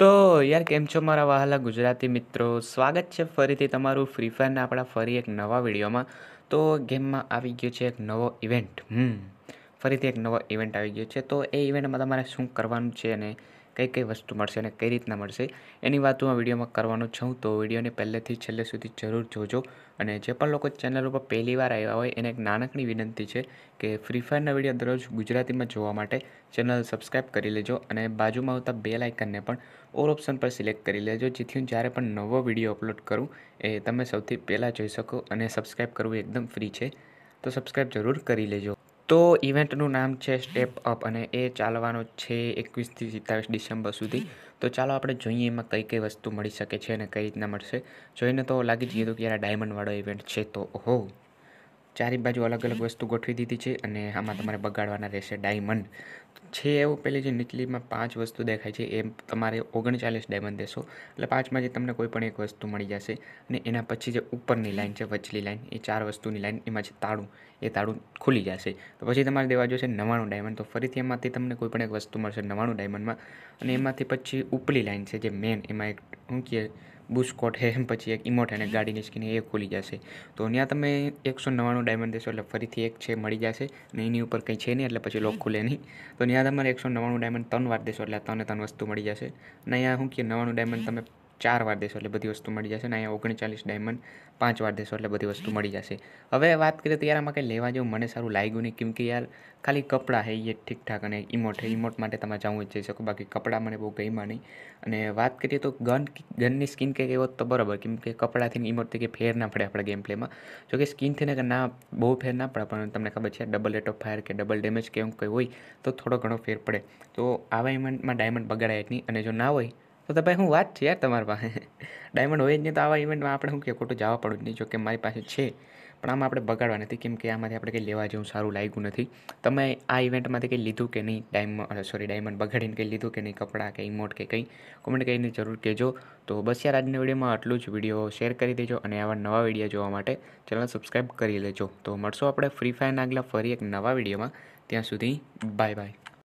તો યાર કેમ છો મારા વહાલા ગુજરાતી મિત્રો સ્વાગત છે ફરીથી તમારું ફ્રી ફાયરના આપણા ફરી એક નવા વિડીયોમાં તો ગેમમાં આવી ગયો છે એક નવો ઇવેન્ટ હમ ફરીથી એક નવો ઇવેન્ટ આવી ગયો છે તો એ ઇવેન્ટમાં તમારે શું કરવાનું છે અને કઈ કઈ વસ્તુ મળશે અને કઈ રીતના મળશે એની વાત હું આ વિડીયોમાં કરવાનો છું તો વિડીયોને પહેલેથી છેલ્લે સુધી જરૂર જોજો અને જે પણ લોકો ચેનલ ઉપર પહેલી વાર આવ્યા હોય એને એક નાનકડી વિનંતી છે કે ફ્રી ફાયરના વિડીયો દરરોજ ગુજરાતીમાં જોવા માટે ચેનલ સબસ્ક્રાઈબ કરી લેજો અને બાજુમાં આવતા બે લાઇકનને પણ ઓલ ઓપ્શન પર સિલેક્ટ કરી લેજો જેથી હું જ્યારે પણ નવો વિડીયો અપલોડ કરું એ તમે સૌથી પહેલાં જોઈ શકો અને સબસ્ક્રાઈબ કરવું એકદમ ફ્રી છે તો સબસ્ક્રાઈબ જરૂર કરી લેજો તો ઇવેન્ટનું નામ છે સ્ટેપ અપ અને એ ચાલવાનું છે એકવીસથી સત્તાવીસ ડિસેમ્બર સુધી તો ચાલો આપણે જોઈએ એમાં કઈ કઈ વસ્તુ મળી શકે છે અને કઈ રીતના મળશે જોઈને તો લાગી જ ગયું હતું કે યાર ડાયમંડવાળો ઇવેન્ટ છે તો હો ચારે બાજુ અલગ અલગ વસ્તુ ગોઠવી દીધી છે અને આમાં તમારે બગાડવાના રહેશે ડાયમંડ છે એવું પેલી જે નીચલીમાં પાંચ વસ્તુ દેખાય છે એ તમારે ઓગણચાલીસ ડાયમંડ દેશો એટલે પાંચમાં જે તમને કોઈ પણ એક વસ્તુ મળી જશે અને એના પછી જે ઉપરની લાઈન છે વચલી લાઈન એ ચાર વસ્તુની લાઈન એમાં છે તાળું એ તાળું ખુલી જશે તો પછી તમારે દેવા જોશે નવાણું ડાયમંડ તો ફરીથી એમાંથી તમને કોઈ પણ એક વસ્તુ મળશે નવાણું ડાયમંડમાં અને એમાંથી પછી ઉપલી લાઈન છે જે મેન એમાં એક શું કહીએ બુસ્કોટ હે એમ પછી એક ઇમોટ અને ગાડીની સ્કીન એ ખુલી જશે તો ત્યાં તમે એકસો નવ્વાણું ડાયમંડ દેશો એટલે ફરીથી એક છે મળી જશે અને એની ઉપર કંઈ છે નહીં એટલે પછી લોક ખુલે નહીં તો ત્યાં તમારે એકસો નવ્વાણું ડાયમંડ ત્રણ વાર દેશો એટલે ત્રણે ત્રણ વસ્તુ મળી જશે અને અહીંયા શું કે નવ્વાણું ડાયમંડ તમે ચાર વાર દેશો એટલે બધી વસ્તુ મળી જશે અને અહીંયા ઓગણચાલીસ ડાયમંડ પાંચ વાર દેશો એટલે બધી વસ્તુ મળી જશે હવે વાત કરીએ તો યાર આમાં કંઈ લેવા જેવું મને સારું લાગ્યું નહીં કેમ યાર ખાલી કપડાં હે એ ઠીકઠાક અને ઇમોટ હે ઇમોટ માટે તમે જવું જ જઈ શકો બાકી કપડાં મને બહુ ગઈમાં નહીં અને વાત કરીએ તો ગન ગનની સ્કિન કંઈક એવો તો બરાબર કેમ કે કપડાંથી ઇમોટથી કંઈ ફેર ના પડે આપણે ગેમ પ્લેમાં જોકે સ્કિનથી ને ના બહુ ફેર ના પડે પણ તમને ખબર છે ડબલ રેટ ઓફ ફાયર કે ડબલ ડેમેજ કે એવું કંઈ હોય તો થોડો ઘણો ફેર પડે તો આવા ઇવેન્ટમાં ડાયમંડ બગાડાય જ નહીં અને જો ના હોય તો ભાઈ હું વાત છે યાર તમારી પાસે ડાયમંડ હોય જ નહીં તો આવા ઇવેન્ટમાં આપણે હું કે ખોટું જવા પડવું જ નહીં કે મારી પાસે છે પણ આમાં આપણે બગાડવા નથી કેમ કે આમાંથી આપણે કંઈ લેવા જેવું સારું લાગ્યું નથી તમે આ ઇવેન્ટમાંથી કંઈ લીધું કે નહીં ડાયમંડ સોરી ડાયમંડ બગાડીને કંઈ લીધું કે નહીં કપડાં કે ઇમોટ કે કંઈ કોમેન્ટ કરીને જરૂર કહેજો તો બસ યાર આજના વિડીયોમાં આટલું જ વિડીયો શેર કરી દેજો અને આવા નવા વિડીયો જોવા માટે ચેનલ સબસ્ક્રાઈબ કરી લેજો તો મળશો આપણે ફ્રી ફાયરના આગલા ફરી એક નવા વિડીયોમાં ત્યાં સુધી બાય બાય